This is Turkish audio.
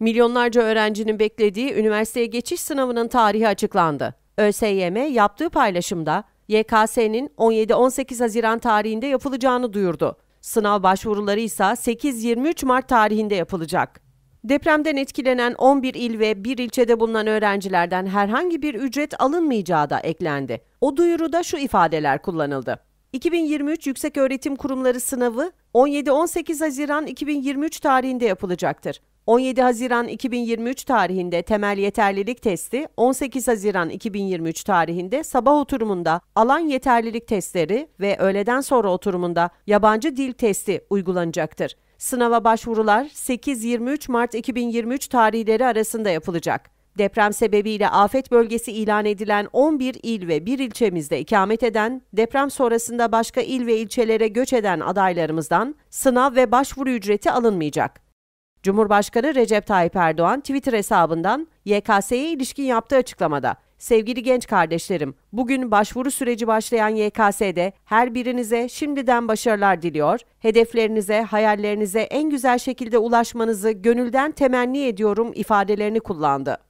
Milyonlarca öğrencinin beklediği üniversiteye geçiş sınavının tarihi açıklandı. ÖSYM yaptığı paylaşımda YKS'nin 17-18 Haziran tarihinde yapılacağını duyurdu. Sınav başvuruları ise 8-23 Mart tarihinde yapılacak. Depremden etkilenen 11 il ve 1 ilçede bulunan öğrencilerden herhangi bir ücret alınmayacağı da eklendi. O duyuruda şu ifadeler kullanıldı. 2023 Yükseköğretim Kurumları sınavı 17-18 Haziran 2023 tarihinde yapılacaktır. 17 Haziran 2023 tarihinde temel yeterlilik testi, 18 Haziran 2023 tarihinde sabah oturumunda alan yeterlilik testleri ve öğleden sonra oturumunda yabancı dil testi uygulanacaktır. Sınava başvurular 8-23 Mart 2023 tarihleri arasında yapılacak. Deprem sebebiyle afet bölgesi ilan edilen 11 il ve bir ilçemizde ikamet eden, deprem sonrasında başka il ve ilçelere göç eden adaylarımızdan sınav ve başvuru ücreti alınmayacak. Cumhurbaşkanı Recep Tayyip Erdoğan Twitter hesabından YKS'ye ilişkin yaptığı açıklamada, Sevgili genç kardeşlerim, bugün başvuru süreci başlayan YKS'de her birinize şimdiden başarılar diliyor. Hedeflerinize, hayallerinize en güzel şekilde ulaşmanızı gönülden temenni ediyorum ifadelerini kullandı.